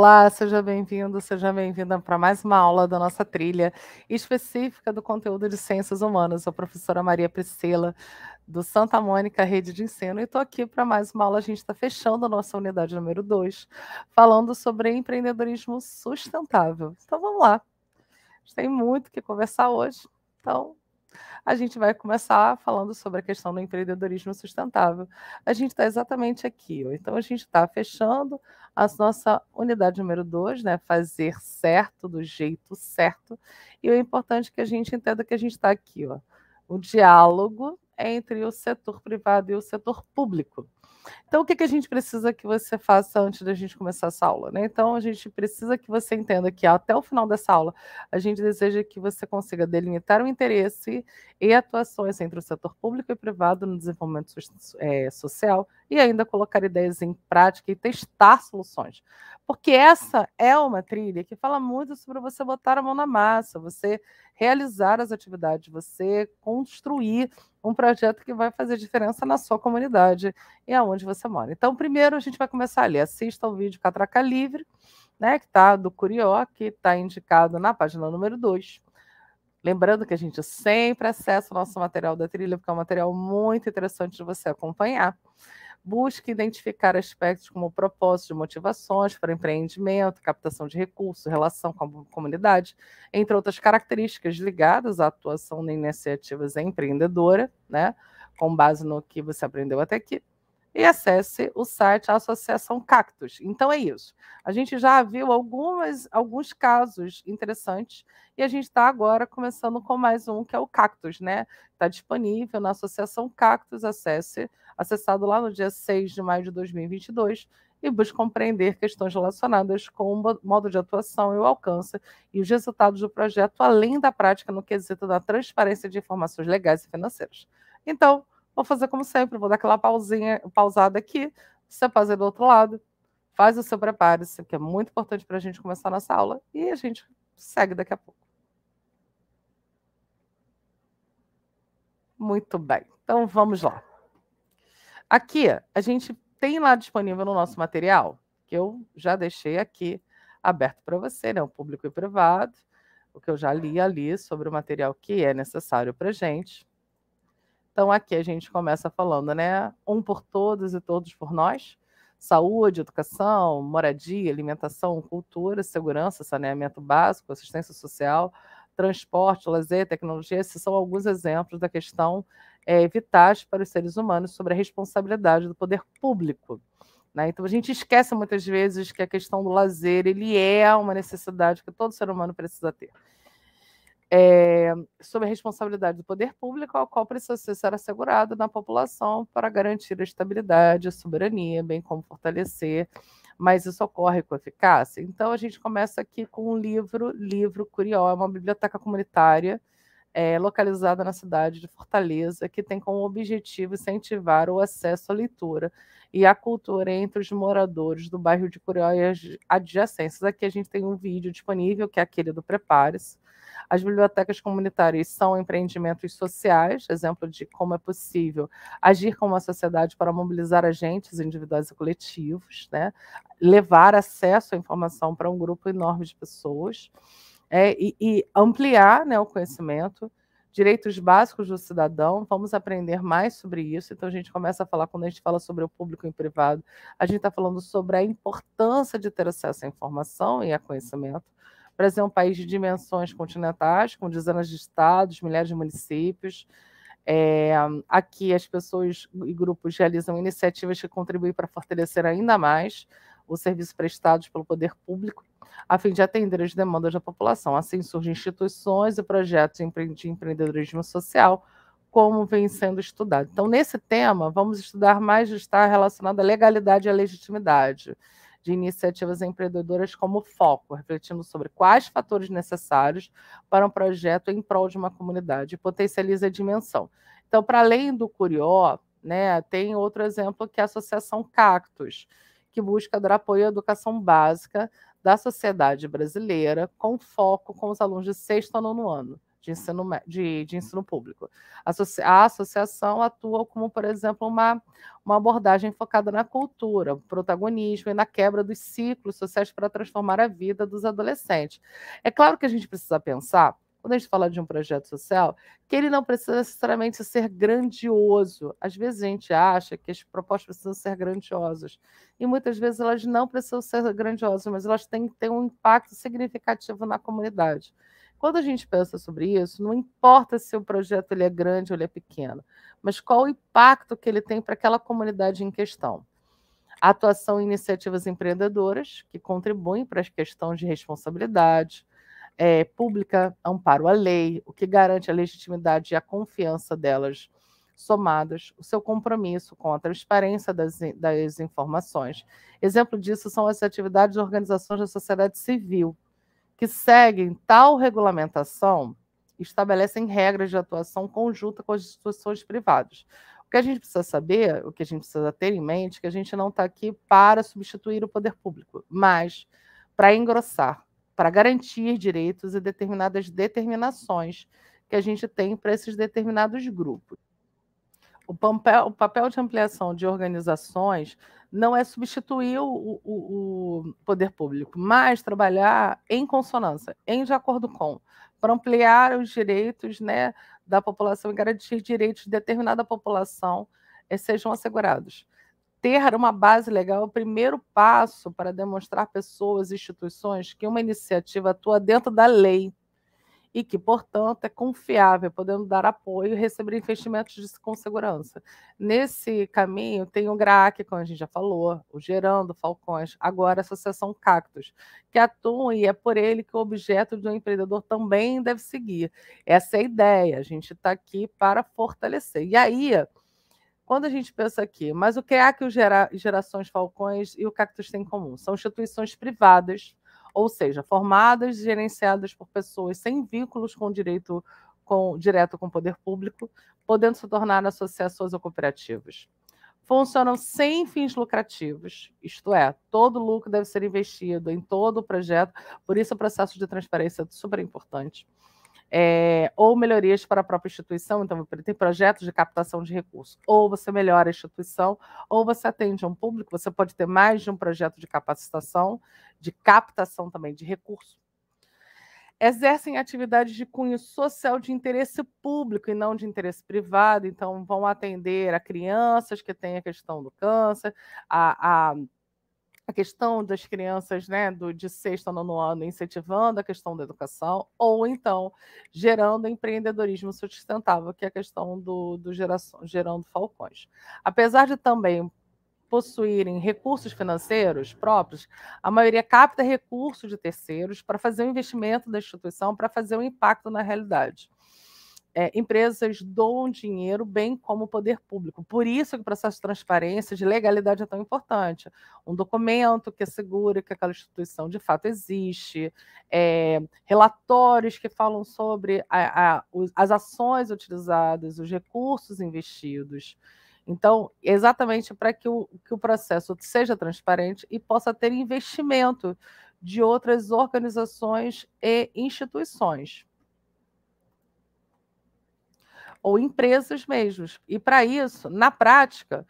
Olá, seja bem-vindo, seja bem-vinda para mais uma aula da nossa trilha específica do conteúdo de Ciências Humanas. Eu sou a professora Maria Priscila, do Santa Mônica Rede de Ensino, e estou aqui para mais uma aula. A gente está fechando a nossa unidade número 2, falando sobre empreendedorismo sustentável. Então vamos lá. A gente tem muito que conversar hoje, então a gente vai começar falando sobre a questão do empreendedorismo sustentável. A gente está exatamente aqui, então a gente está fechando a nossa unidade número 2, né? Fazer certo do jeito certo. E o é importante que a gente entenda que a gente está aqui, ó. O diálogo entre o setor privado e o setor público. Então, o que, que a gente precisa que você faça antes da gente começar essa aula? Né? Então, a gente precisa que você entenda que até o final dessa aula, a gente deseja que você consiga delimitar o interesse e atuações entre o setor público e privado no desenvolvimento eh, social e ainda colocar ideias em prática e testar soluções. Porque essa é uma trilha que fala muito sobre você botar a mão na massa, você realizar as atividades, você construir um projeto que vai fazer diferença na sua comunidade e aonde você mora. Então, primeiro a gente vai começar ali, assista o vídeo Catraca Livre, né, que está do Curió, que está indicado na página número 2. Lembrando que a gente sempre acessa o nosso material da trilha, porque é um material muito interessante de você acompanhar busque identificar aspectos como propósitos, motivações para empreendimento, captação de recursos, relação com a comunidade, entre outras características ligadas à atuação de iniciativas empreendedora, né, com base no que você aprendeu até aqui. E acesse o site da Associação Cactus. Então é isso. A gente já viu algumas, alguns casos interessantes e a gente está agora começando com mais um, que é o Cactus, né? Está disponível na Associação Cactus. Acesse acessado lá no dia 6 de maio de 2022 e busca compreender questões relacionadas com o modo de atuação e o alcance e os resultados do projeto, além da prática no quesito da transparência de informações legais e financeiras. Então, vou fazer como sempre, vou dar aquela pausinha, pausada aqui, você fazer do outro lado, faz o seu preparo, isso que é muito importante para a gente começar a nossa aula, e a gente segue daqui a pouco. Muito bem, então vamos lá. Aqui, a gente tem lá disponível no nosso material, que eu já deixei aqui aberto para você, né? O público e privado, o que eu já li ali sobre o material que é necessário para gente. Então, aqui a gente começa falando, né? Um por todos e todos por nós. Saúde, educação, moradia, alimentação, cultura, segurança, saneamento básico, assistência social, transporte, lazer, tecnologia, esses são alguns exemplos da questão é, vitais para os seres humanos sobre a responsabilidade do poder público. Né? Então a gente esquece muitas vezes que a questão do lazer ele é uma necessidade que todo ser humano precisa ter. É, sobre a responsabilidade do poder público, ao qual precisa ser assegurado na população para garantir a estabilidade, a soberania, bem como fortalecer, mas isso ocorre com eficácia. Então, a gente começa aqui com um livro, livro Curió, é uma biblioteca comunitária é, localizada na cidade de Fortaleza, que tem como objetivo incentivar o acesso à leitura e à cultura entre os moradores do bairro de Curió e adjacências. Aqui a gente tem um vídeo disponível, que é aquele do Prepare-se. As bibliotecas comunitárias são empreendimentos sociais, exemplo de como é possível agir como uma sociedade para mobilizar agentes individuais e coletivos, né? levar acesso à informação para um grupo enorme de pessoas é, e, e, ampliar né, o conhecimento. Direitos básicos do cidadão, vamos aprender mais sobre isso. Então, a gente começa a falar, quando a gente fala sobre o público e o privado, a gente está falando sobre a importância de ter acesso à informação e a conhecimento. O Brasil é um país de dimensões continentais, com dezenas de estados, milhares de municípios. É, aqui, as pessoas e grupos realizam iniciativas que contribuem para fortalecer ainda mais os serviços prestados pelo poder público a fim de atender as demandas da população. Assim surgem instituições e projetos de empreendedorismo social, como vem sendo estudado. Então, nesse tema, vamos estudar mais está relacionado à legalidade e à legitimidade de iniciativas empreendedoras como foco, refletindo sobre quais fatores necessários para um projeto em prol de uma comunidade, potencializa a dimensão. Então, para além do Curió, né, tem outro exemplo que é a Associação Cactus, que busca dar apoio à educação básica da sociedade brasileira, com foco com os alunos de sexto a nono ano de ensino, de, de ensino público. A, a associação atua como, por exemplo, uma, uma abordagem focada na cultura, protagonismo e na quebra dos ciclos sociais para transformar a vida dos adolescentes. É claro que a gente precisa pensar quando a gente fala de um projeto social, que ele não precisa necessariamente ser grandioso. Às vezes a gente acha que as propostas precisam ser grandiosas, e muitas vezes elas não precisam ser grandiosas, mas elas têm que ter um impacto significativo na comunidade. Quando a gente pensa sobre isso, não importa se o projeto ele é grande ou ele é pequeno, mas qual o impacto que ele tem para aquela comunidade em questão. atuação em iniciativas empreendedoras, que contribuem para as questões de responsabilidade, é, pública, amparo à lei, o que garante a legitimidade e a confiança delas, somadas o seu compromisso com a transparência das, das informações. Exemplo disso são as atividades de organizações da sociedade civil, que seguem tal regulamentação estabelecem regras de atuação conjunta com as instituições privadas. O que a gente precisa saber, o que a gente precisa ter em mente, é que a gente não está aqui para substituir o poder público, mas para engrossar para garantir direitos e determinadas determinações que a gente tem para esses determinados grupos. O papel, o papel, de ampliação de organizações não é substituir o, o, o poder público, mas trabalhar em consonância, em de acordo com, para ampliar os direitos né, da população e garantir direitos de determinada população eh, sejam assegurados ter uma base legal é o primeiro passo para demonstrar pessoas e instituições que uma iniciativa atua dentro da lei e que, portanto, é confiável, podendo dar apoio e receber investimentos com segurança. Nesse caminho, tem o GRAC, como a gente já falou, o Gerando Falcões, agora a Associação Cactus, que atuam e é por ele que o objeto do empreendedor também deve seguir. Essa é a ideia, a gente está aqui para fortalecer. E aí quando a gente pensa aqui, mas o que é que o gera, Gerações Falcões e o é Cactus têm em comum? São instituições privadas, ou seja, formadas e gerenciadas por pessoas sem vínculos com direito com, direto com o poder público, podendo se tornar associações ou cooperativas. Funcionam sem fins lucrativos, isto é, todo lucro deve ser investido em todo o projeto, por isso o processo de transparência é super importante é, ou melhorias para a própria instituição, então tem projetos de captação de recursos, ou você melhora a instituição, ou você atende a um público, você pode ter mais de um projeto de capacitação, de captação também de recursos. Exercem atividades de cunho social de interesse público e não de interesse privado, então vão atender a crianças que têm a questão do câncer, a, a a questão das crianças né, do, de sexto a nono ano incentivando a questão da educação, ou então gerando empreendedorismo sustentável, que é a questão do, do geração, gerando falcões. Apesar de também possuírem recursos financeiros próprios, a maioria capta recursos de terceiros para fazer o investimento da instituição, para fazer o impacto na realidade é, empresas doam dinheiro, bem como o poder público. Por isso que o processo de transparência, de legalidade é tão importante. Um documento que assegura que aquela instituição de fato existe, é, relatórios que falam sobre a, a, os, as ações utilizadas, os recursos investidos. Então, exatamente para que o, que o processo seja transparente e possa ter investimento de outras organizações e instituições ou empresas mesmos. E para isso, na prática,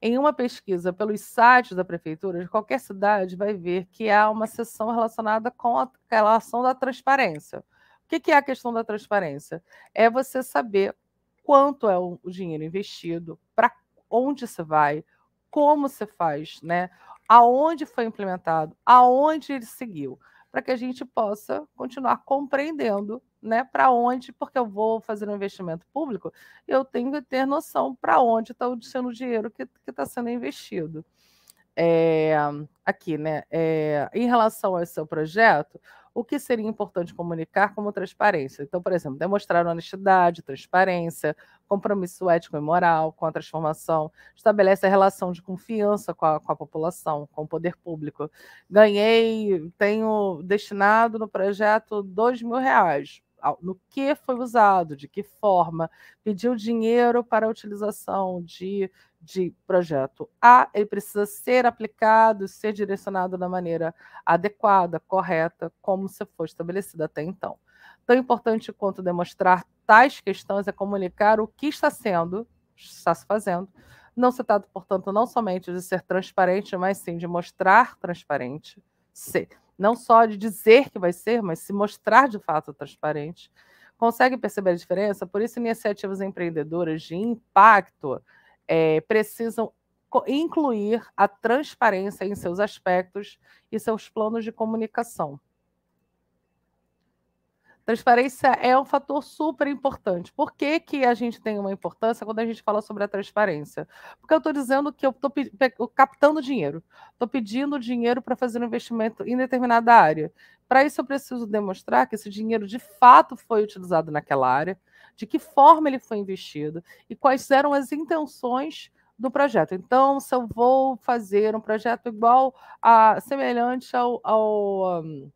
em uma pesquisa pelos sites da prefeitura de qualquer cidade, vai ver que há uma sessão relacionada com a relação da transparência. O que é a questão da transparência? É você saber quanto é o dinheiro investido, para onde se vai, como se faz, né? aonde foi implementado, aonde ele seguiu, para que a gente possa continuar compreendendo né, para onde, porque eu vou fazer um investimento público, eu tenho que ter noção para onde está sendo o dinheiro que está sendo investido. É, aqui, né? É, em relação ao seu projeto, o que seria importante comunicar como transparência? Então, por exemplo, demonstrar honestidade, transparência, compromisso ético e moral com a transformação, estabelece a relação de confiança com a, com a população, com o poder público. Ganhei, tenho destinado no projeto dois mil reais no que foi usado, de que forma, pediu dinheiro para a utilização de, de projeto A, ele precisa ser aplicado, ser direcionado da maneira adequada, correta, como se for estabelecido até então. Tão importante quanto demonstrar tais questões é comunicar o que está sendo, está se fazendo, não se trata, portanto, não somente de ser transparente, mas sim de mostrar transparente ser não só de dizer que vai ser, mas se mostrar de fato transparente. Consegue perceber a diferença? Por isso, iniciativas empreendedoras de impacto é, precisam incluir a transparência em seus aspectos e seus planos de comunicação. Transparência é um fator super importante. Por que, que a gente tem uma importância quando a gente fala sobre a transparência? Porque eu estou dizendo que eu estou captando dinheiro, estou pedindo dinheiro para fazer um investimento em determinada área. Para isso, eu preciso demonstrar que esse dinheiro de fato foi utilizado naquela área, de que forma ele foi investido e quais eram as intenções do projeto. Então, se eu vou fazer um projeto igual a semelhante ao, ao, hum,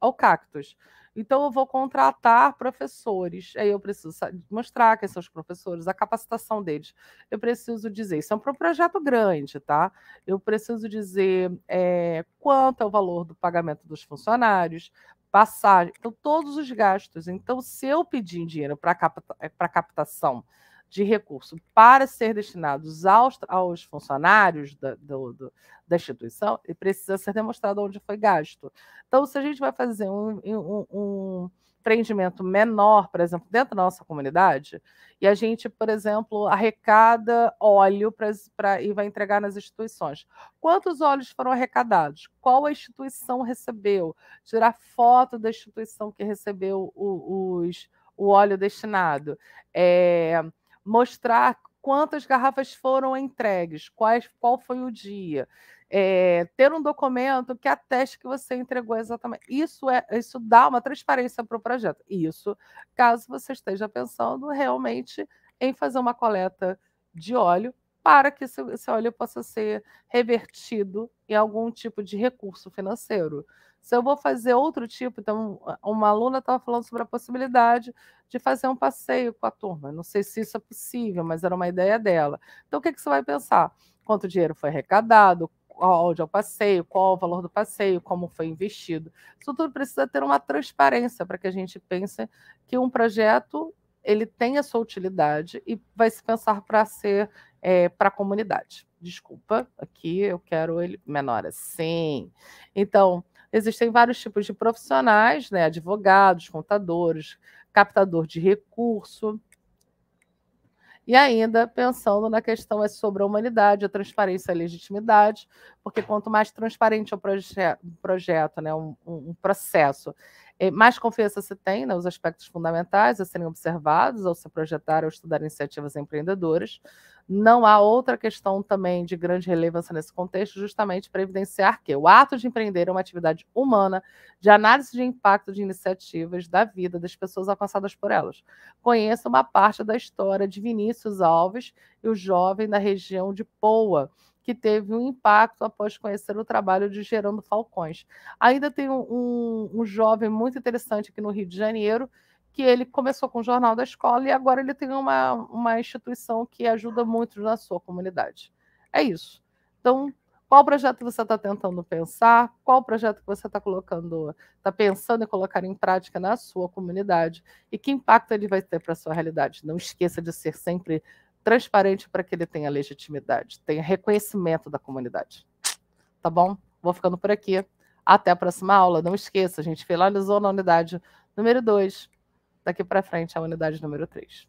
ao Cactus então, eu vou contratar professores. Aí eu preciso mostrar quem são os professores, a capacitação deles. Eu preciso dizer, isso é um projeto grande, tá? Eu preciso dizer é, quanto é o valor do pagamento dos funcionários, passagem, então todos os gastos. Então, se eu pedir dinheiro para capta, eh, captação de recurso para ser destinados aos, aos funcionários da, do, do, da instituição, e precisa ser demonstrado onde foi gasto. Então, se a gente vai fazer um, um, um empreendimento menor, por exemplo, dentro da nossa comunidade, e a gente, por exemplo, arrecada óleo pra, pra e vai entregar nas instituições. Quantos óleos foram arrecadados? Qual a instituição recebeu? Tirar foto da instituição que recebeu o, os, o óleo destinado. É, mostrar quantas garrafas foram entregues, quais, qual foi o dia. É, ter um documento que ateste que você entregou exatamente. Isso é, isso dá uma transparência para o projeto. Isso, caso você esteja pensando realmente em fazer uma coleta de óleo para que esse, esse óleo possa ser revertido em algum tipo de recurso financeiro. Se eu vou fazer outro tipo, então uma aluna estava falando sobre a possibilidade de fazer um passeio com a turma. Não sei se isso é possível, mas era uma ideia dela. Então o que, que você vai pensar? Quanto dinheiro foi arrecadado? onde é o passeio, qual o valor do passeio, como foi investido. Isso tudo precisa ter uma transparência para que a gente pense que um projeto ele tem a sua utilidade e vai se pensar para ser é, para a comunidade. Desculpa, aqui eu quero ele menor assim. Então, existem vários tipos de profissionais, né? Advogados, contadores, captador de recurso. E ainda pensando na questão é sobre a humanidade, a transparência e a legitimidade, porque quanto mais transparente é o proje projeto, né, um, um processo, é, mais confiança se tem nos né, aspectos fundamentais a serem observados ao se projetar ou estudar iniciativas empreendedoras. Não há outra questão também de grande relevância nesse contexto, justamente para evidenciar que o ato de empreender é uma atividade humana de análise de impacto de iniciativas da vida das pessoas alcançadas por elas. Conheça uma parte da história de Vinícius Alves e o jovem da região de Poa, que teve um impacto após conhecer o trabalho de Gerando Falcões. Ainda tem um, um jovem muito interessante aqui no Rio de Janeiro, que ele começou com o Jornal da Escola e agora ele tem uma, uma instituição que ajuda muito na sua comunidade. É isso. Então, qual projeto você está tentando pensar? Qual projeto que você está colocando, está pensando em colocar em prática na sua comunidade? E que impacto ele vai ter para a sua realidade? Não esqueça de ser sempre transparente para que ele tenha legitimidade, tenha reconhecimento da comunidade. Tá bom? Vou ficando por aqui. Até a próxima aula. Não esqueça, a gente finalizou na unidade número 2 daqui para frente a unidade número 3.